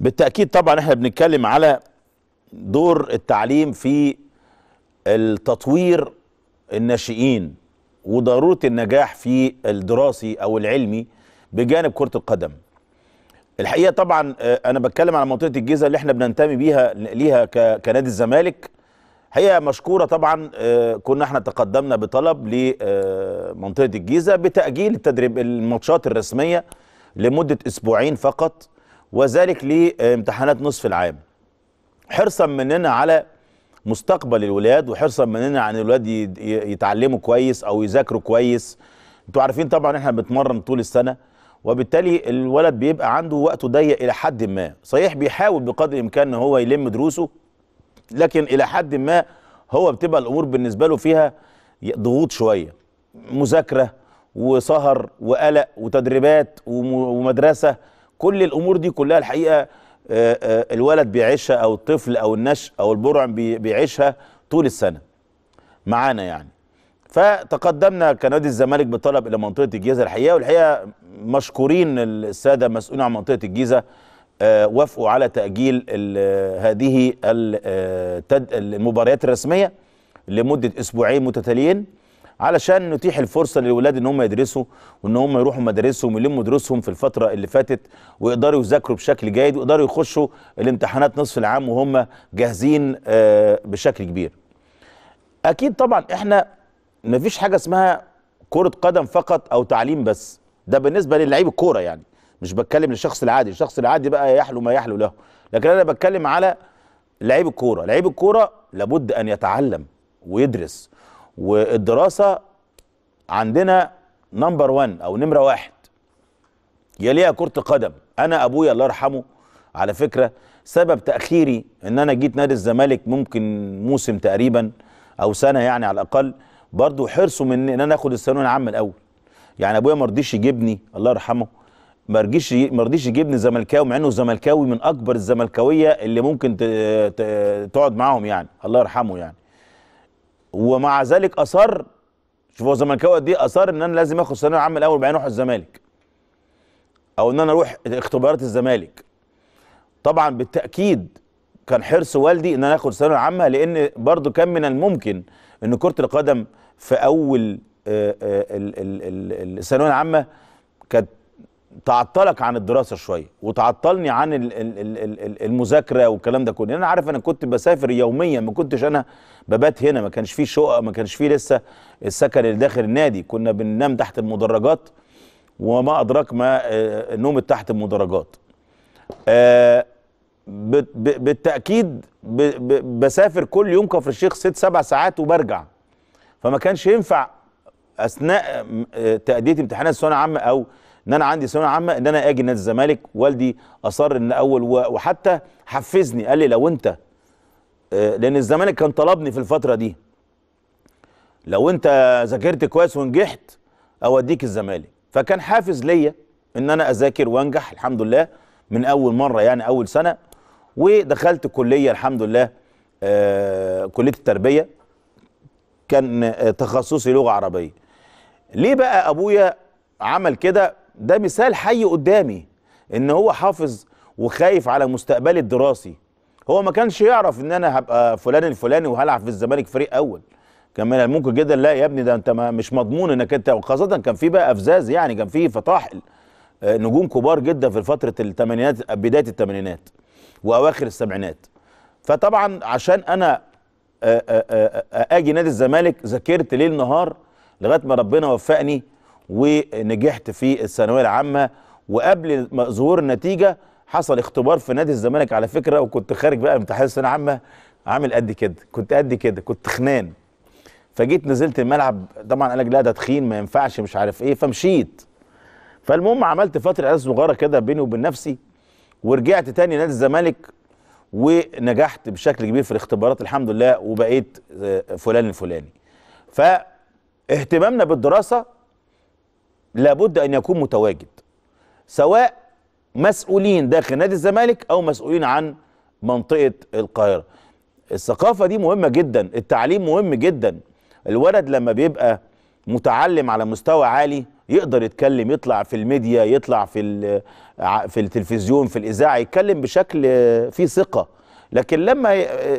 بالتاكيد طبعا احنا بنتكلم على دور التعليم في التطوير الناشئين وضروره النجاح في الدراسي او العلمي بجانب كره القدم الحقيقه طبعا آه، انا بتكلم على منطقه الجيزه اللي احنا بننتمي بيها ليها كنادي الزمالك حقيقه مشكوره طبعا آه، كنا احنا تقدمنا بطلب لمنطقه آه، الجيزه بتاجيل التدريب الماتشات الرسميه لمده اسبوعين فقط وذلك لامتحانات نصف العام حرصا مننا على مستقبل الولاد وحرصا مننا عن الولاد يتعلموا كويس او يذاكروا كويس انتوا عارفين طبعا احنا بنتمرن طول السنه وبالتالي الولد بيبقى عنده وقته ضيق الى حد ما صحيح بيحاول بقدر الامكان ان هو يلم دروسه لكن الى حد ما هو بتبقى الامور بالنسبه له فيها ضغوط شويه مذاكره وسهر وقلق وتدريبات ومدرسه كل الامور دي كلها الحقيقه آه، آه، الولد بيعيشها او الطفل او النشء او البرع بيعيشها طول السنه معانا يعني فتقدمنا كنادي الزمالك بطلب الى منطقه الجيزه الحقيقه والحقيقه مشكورين الساده المسؤولين عن منطقه الجيزه آه، وافقوا على تاجيل هذه المباريات الرسميه لمده اسبوعين متتاليين علشان نتيح الفرصه للولاد ان هم يدرسوا وان هم يروحوا مدارسهم ويلموا دروسهم في الفتره اللي فاتت ويقدروا يذاكروا بشكل جيد ويقدروا يخشوا الامتحانات نصف العام وهم جاهزين آه، بشكل كبير. اكيد طبعا احنا ما فيش حاجه اسمها كره قدم فقط او تعليم بس ده بالنسبه للعيب الكوره يعني مش بتكلم للشخص العادي الشخص العادي بقى يحلو ما يحلو له لكن انا بتكلم على لعيب الكوره لعيب الكوره لابد ان يتعلم ويدرس والدراسة عندنا نمبر 1 أو نمرة واحد يليها كرة القدم أنا أبويا الله يرحمه على فكرة سبب تأخيري إن أنا جيت نادي الزمالك ممكن موسم تقريبا أو سنة يعني على الأقل برضه حرصه مني إن أنا آخد الثانوية العامة الأول يعني أبويا ما رضيش يجيبني الله يرحمه ما رضيش ما رضيش يجيبني زملكاوي مع انه زملكاوي من اكبر الزملكاويه اللي ممكن تقعد معاهم يعني الله يرحمه يعني ومع ذلك اصر شوف هو الزملكاوي قد ايه اصر ان انا لازم اخد ثانوي عام الاول بعدين اروح الزمالك او ان انا اروح اختبارات الزمالك طبعا بالتاكيد كان حرص والدي ان انا اخد ثانوي عامه لان برضو كان من الممكن ان كره القدم في اول آه، آه، الثانويه العامه كانت تعطلك عن الدراسه شويه وتعطلني عن المذاكره والكلام ده كله انا عارف انا كنت بسافر يوميا ما كنتش انا ببات هنا ما كانش فيه شقق ما كانش فيه لسه السكن اللي داخل النادي كنا بننام تحت المدرجات وما ادراك ما آه، نوم تحت المدرجات آه، بالتاكيد بسافر كل يوم كفر الشيخ ست سبع ساعات وبرجع فما كانش ينفع اثناء آه، تاديه امتحانات الثانويه العامه او ان انا عندي ثانويه عامه ان انا اجي نادي الزمالك والدي اصر ان اول وحتى حفزني قال لي لو انت آه، لان الزمالك كان طلبني في الفتره دي لو انت ذاكرت كويس ونجحت اوديك الزمالك فكان حافز ليا ان انا اذاكر وانجح الحمد لله من اول مره يعني اول سنه ودخلت كليه الحمد لله آه، كليه التربيه كان آه، تخصصي لغه عربيه ليه بقى ابويا عمل كده ده مثال حي قدامي ان هو حافظ وخايف على مستقبلي الدراسي هو ما كانش يعرف ان انا هبقى فلان الفلاني وهلعب في الزمالك فريق اول كان من الممكن جدا لا يا ابني ده انت مش مضمون انك انت وخاصه كان في بقى افزاز يعني كان في فطاحل آه، نجوم كبار جدا في فتره الثمانينات بدايه الثمانينات واواخر السبعينات فطبعا عشان انا آه، آه، اجي نادي الزمالك ذاكرت ليل نهار لغايه ما ربنا وفقني ونجحت في الثانويه العامه وقبل ظهور النتيجه حصل اختبار في نادي الزمالك على فكره وكنت خارج بقى امتحان الثانويه العامه عامل قد كده كنت قد كده كنت خنان فجيت نزلت الملعب طبعا قال لك لا ده تخين ما ينفعش مش عارف ايه فمشيت فالمهم عملت فتره صغيره كده بيني وبين نفسي ورجعت تاني نادي الزمالك ونجحت بشكل كبير في الاختبارات الحمد لله وبقيت آه، فلان الفلاني فاهتمامنا بالدراسه لابد أن يكون متواجد سواء مسؤولين داخل نادي الزمالك أو مسؤولين عن منطقة القاهرة الثقافة دي مهمة جدا التعليم مهم جدا الولد لما بيبقى متعلم على مستوى عالي يقدر يتكلم يطلع في الميديا يطلع في في التلفزيون في الاذاعه يتكلم بشكل فيه ثقه لكن لما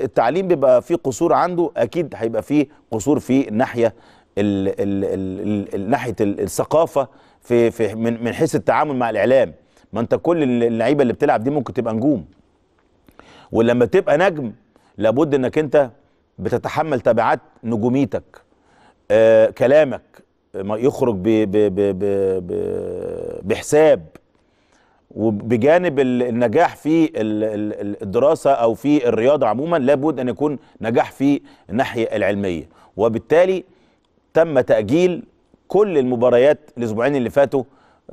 التعليم بيبقى فيه قصور عنده اكيد هيبقى فيه قصور في الناحيه ال ال ال الـ ناحيه الثقافه في في من من حيث التعامل مع الاعلام ما انت كل اللعيبه اللي بتلعب دي ممكن تبقى نجوم ولما تبقى نجم لابد انك انت بتتحمل تبعات نجوميتك آه كلامك ما يخرج ب ب ب ب بـ بحساب وبجانب النجاح في الدراسة أو في الرياضة عموما لابد أن يكون نجاح في الناحية العلمية وبالتالي تم تأجيل كل المباريات الأسبوعين اللي فاتوا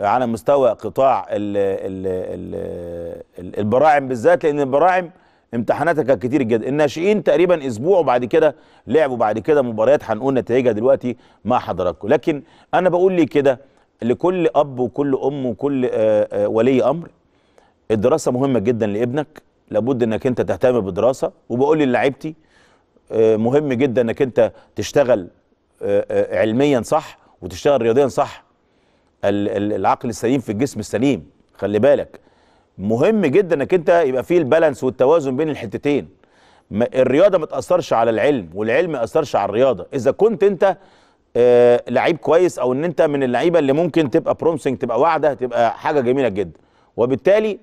على مستوى قطاع الـ الـ الـ البراعم بالذات لأن البراعم امتحاناتها كانت كتير جدا الناشئين تقريبا اسبوع وبعد كده لعبوا بعد كده مباريات هنقول نتائجها دلوقتي مع حضراتكم لكن انا بقول لي كده لكل اب وكل ام وكل آه، آه، ولي امر الدراسه مهمه جدا لابنك لابد انك انت تهتم بالدراسه وبقول للعيبتي آه، مهم جدا انك انت تشتغل آه، آه، علميا صح وتشتغل رياضيا صح العقل السليم في الجسم السليم خلي بالك مهم جدا انك انت يبقى فيه البالانس والتوازن بين الحتتين الرياضه ما تاثرش على العلم والعلم ما ياثرش على الرياضه اذا كنت انت آه لعيب كويس او ان انت من اللعيبه اللي ممكن تبقى برومسنج تبقى واعده تبقى حاجه جميله جدا وبالتالي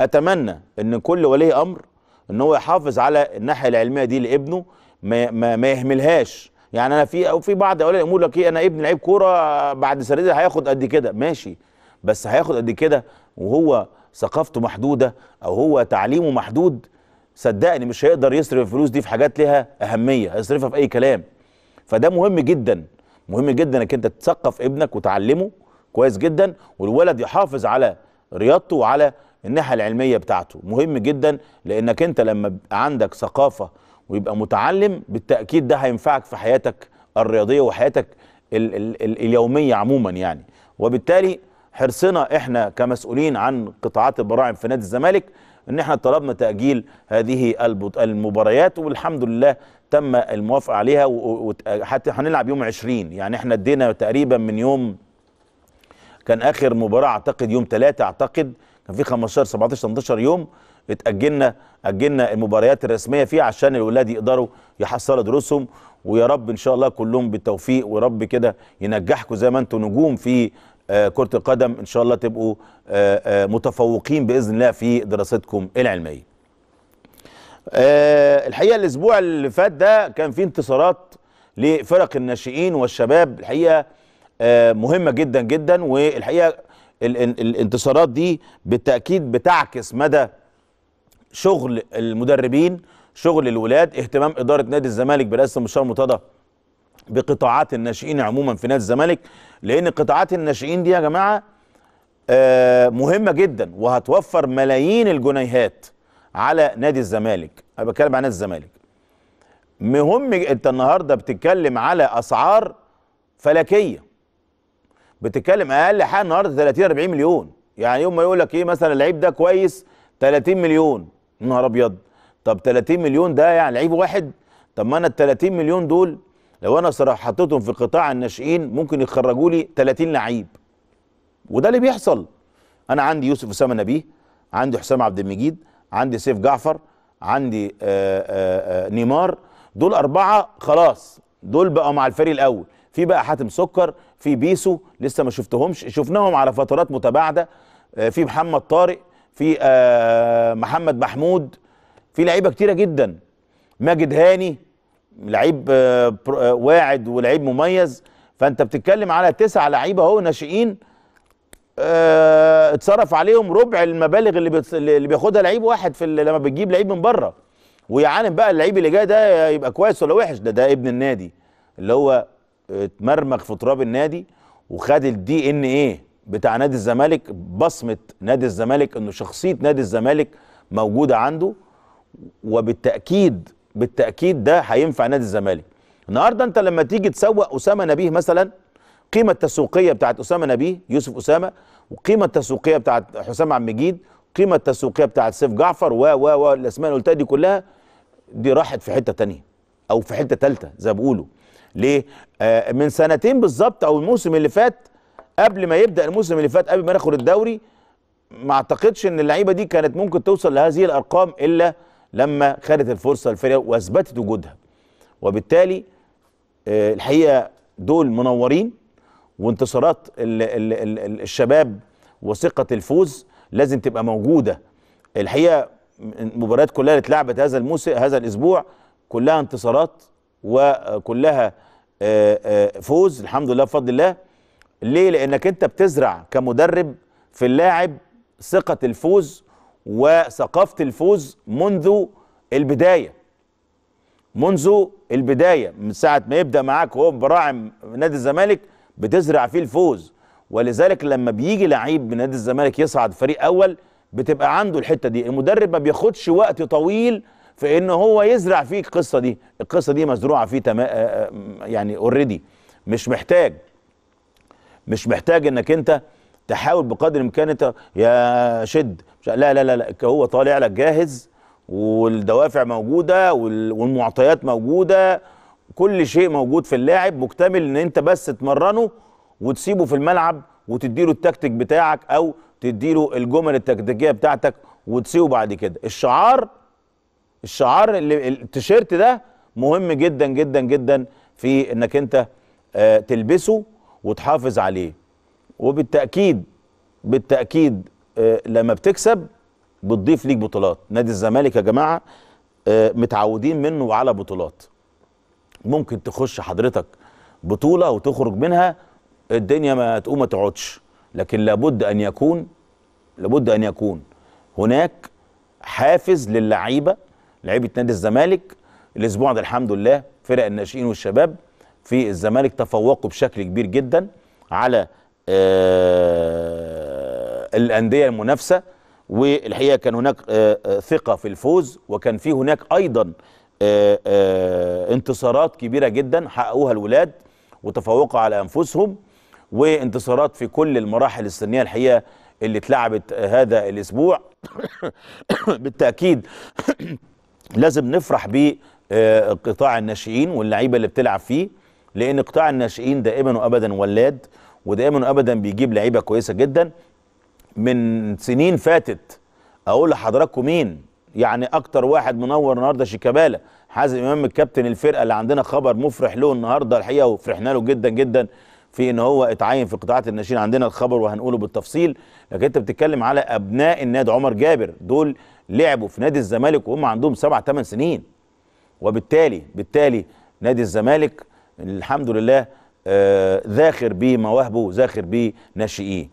اتمنى ان كل ولي امر ان هو يحافظ على الناحيه العلميه دي لابنه ما, ما, ما يهملهاش يعني انا في أو في بعض اولياء الامور لك ايه انا ابن لعيب كوره بعد سردة هياخد قد كده ماشي بس هياخد قد كده وهو ثقافته محدوده او هو تعليمه محدود صدقني مش هيقدر يصرف الفلوس دي في حاجات ليها اهميه هيصرفها في اي كلام فده مهم جدا مهم جدا انك انت تثقف ابنك وتعلمه كويس جدا والولد يحافظ على رياضته وعلى الناحيه العلميه بتاعته مهم جدا لانك انت لما عندك ثقافه ويبقى متعلم بالتاكيد ده هينفعك في حياتك الرياضيه وحياتك ال ال ال اليوميه عموما يعني وبالتالي حرصنا احنا كمسؤولين عن قطاعات البراعم في نادي الزمالك ان احنا طلبنا تاجيل هذه المباريات والحمد لله تم الموافقه عليها وحتى هنلعب يوم 20 يعني احنا ادينا تقريبا من يوم كان اخر مباراه اعتقد يوم 3 اعتقد كان في 15 17 18 يوم اتاجلنا اجلنا المباريات الرسميه فيه عشان الاولاد يقدروا يحصلوا دروسهم ويا رب ان شاء الله كلهم بالتوفيق ورب كده ينجحكم زي ما انتم نجوم في آه، كره القدم ان شاء الله تبقوا آه، آه، متفوقين باذن الله في دراستكم العلميه الحقيقه الاسبوع اللي فات ده كان فيه انتصارات لفرق الناشئين والشباب الحقيقه مهمه جدا جدا والحقيقه الانتصارات دي بالتاكيد بتعكس مدى شغل المدربين شغل الولاد اهتمام اداره نادي الزمالك برئاسه المستشار مرتضى بقطاعات الناشئين عموما في نادي الزمالك لان قطاعات الناشئين دي يا جماعه آه، مهمه جدا وهتوفر ملايين الجنيهات على نادي الزمالك انا بتكلم عن نادي الزمالك مهم انت النهارده بتتكلم على اسعار فلكيه بتتكلم اقل حاجه النهارده 30 40 مليون يعني يوم ما يقول لك ايه مثلا اللعيب ده كويس 30 مليون نهار ابيض طب 30 مليون ده يعني لعيب واحد طب ما انا ال 30 مليون دول لو انا صراحه حطيتهم في قطاع الناشئين ممكن يخرجوا لي 30 لعيب وده اللي بيحصل انا عندي يوسف اسامه نبيه عندي حسام عبد المجيد عندي سيف جعفر عندي آآ آه، آآ آه، آه، نيمار دول اربعه خلاص دول بقى مع الفريق الاول في بقى حاتم سكر في بيسو لسه ما شفتهمش شفناهم على فترات متباعده في محمد طارق في آه، محمد محمود في لعيبه كتيره جدا ماجد هاني لعيب آه، آه، واعد ولعيب مميز فانت بتتكلم على تسع لعيبه اهو ناشئين اتصرف عليهم ربع المبالغ اللي اللي بياخدها لعيب واحد في لما بتجيب لعيب من بره ويا بقى اللعيب اللي جاي ده يبقى كويس ولا وحش ده ده ابن النادي اللي هو اتمرمغ في تراب النادي وخد الدي ان ايه بتاع نادي الزمالك بصمه نادي الزمالك انه شخصيه نادي الزمالك موجوده عنده وبالتاكيد بالتاكيد ده هينفع نادي الزمالك النهارده انت لما تيجي تسوق اسامه نبيه مثلا القيمه التسويقيه بتاعت اسامه نبيه يوسف اسامه والقيمه التسويقيه بتاعت حسام عبد المجيد قيمة التسويقيه بتاعت سيف جعفر و و و الاسماء اللي قلتها دي كلها دي راحت في حته تانية او في حته ثالثه زي ما بيقولوا ليه آه من سنتين بالظبط او الموسم اللي فات قبل ما يبدا الموسم اللي فات قبل ما ناخد الدوري ما اعتقدش ان اللعيبه دي كانت ممكن توصل لهذه الارقام الا لما خدت الفرصه الفريق واثبتت وجودها وبالتالي آه، الحقيقه دول منورين وانتصارات الشباب وثقه الفوز لازم تبقى موجوده الحقيقه المباريات كلها اللي اتلعبت هذا الموسم هذا الاسبوع كلها انتصارات وكلها آه، آه، فوز الحمد لله بفضل الله ليه لانك انت بتزرع كمدرب في اللاعب ثقه الفوز وثقافه الفوز منذ البدايه منذ البدايه من ساعه ما يبدا معاك وهو براعم نادي الزمالك بتزرع فيه الفوز ولذلك لما بيجي لعيب من نادي الزمالك يصعد فريق اول بتبقى عنده الحته دي المدرب ما بياخدش وقت طويل في ان هو يزرع فيه القصه دي القصه دي مزروعه فيه تما آه، آه، يعني اوريدي مش محتاج مش محتاج انك انت تحاول بقدر الامكان انت يا شد لا لا لا لا هو طالع لك جاهز والدوافع موجوده والمعطيات موجوده كل شيء موجود في اللاعب مكتمل ان انت بس تمرنه وتسيبه في الملعب وتديله التكتيك بتاعك او تديله الجمل التكتيكيه بتاعتك وتسيبه بعد كده الشعار الشعار اللي التيشيرت ده مهم جدا جدا جدا في انك انت آه، تلبسه وتحافظ عليه وبالتاكيد بالتاكيد آه، لما بتكسب بتضيف ليك بطولات نادي الزمالك يا جماعه آه، متعودين منه على بطولات ممكن تخش حضرتك بطوله وتخرج منها الدنيا ما تقوم ما تقعدش لكن لابد ان يكون لابد ان يكون هناك حافز للعيبه لعيبه نادي الزمالك الاسبوع ده الحمد لله فرق الناشئين والشباب في الزمالك تفوقوا بشكل كبير جدا على آه، الانديه المنافسه والحقيقه كان هناك آه، آه، ثقه في الفوز وكان في هناك ايضا انتصارات كبيره جدا حققوها الولاد وتفوقوا على انفسهم وانتصارات في كل المراحل السنيه الحقيقه اللي اتلعبت هذا الاسبوع بالتاكيد لازم نفرح بقطاع الناشئين واللعيبه اللي بتلعب فيه لان قطاع الناشئين دائما وابدا ولاد ودائما وابدا بيجيب لعيبه كويسه جدا من سنين فاتت اقول لحضراتكم مين يعني اكتر واحد منور النهارده شيكابالا حازم امام الكابتن الفرقه اللي عندنا خبر مفرح له النهارده الحقيقه وفرحنا له جدا جدا في ان هو اتعين في قطاعات الناشئين عندنا الخبر وهنقوله بالتفصيل لكن انت بتتكلم على ابناء النادي عمر جابر دول لعبوا في نادي الزمالك وهم عندهم سبع ثمان سنين وبالتالي بالتالي نادي الزمالك الحمد لله آه، ذاخر بمواهبه ذاخر بناشئيه